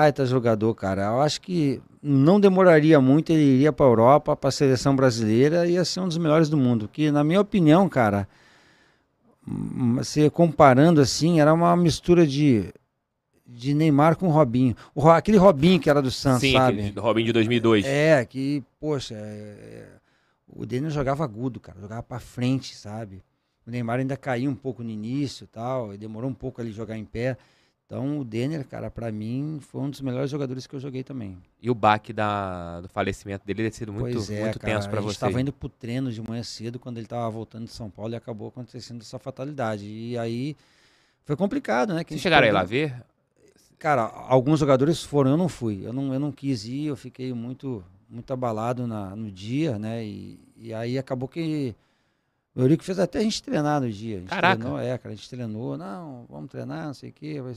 baita jogador, cara. Eu acho que não demoraria muito, ele iria para a Europa, para a seleção brasileira, ia ser um dos melhores do mundo. Que, na minha opinião, cara, você hum, comparando assim, era uma mistura de, de Neymar com Robinho. O, aquele Robinho que era do Santos, Sim, sabe? Robinho de 2002. É, que, poxa, é, é o Daniel jogava agudo, cara, jogava para frente, sabe? O Neymar ainda caiu um pouco no início tal, e demorou um pouco ali jogar em pé. Então o Denner, cara, para mim foi um dos melhores jogadores que eu joguei também. E o baque da, do falecimento dele deve ter sido muito, pois é, muito cara, tenso para você. A gente estava indo pro treino de manhã cedo quando ele estava voltando de São Paulo e acabou acontecendo essa fatalidade. E aí foi complicado, né? Que Vocês chegaram aí lá ver? Cara, alguns jogadores foram, eu não fui. Eu não, eu não quis ir, eu fiquei muito muito abalado na, no dia, né? E, e aí acabou que o Eurico fez até a gente treinar no dia. A gente Caraca. treinou, é, cara, a gente treinou, não, vamos treinar, não sei o quê, vai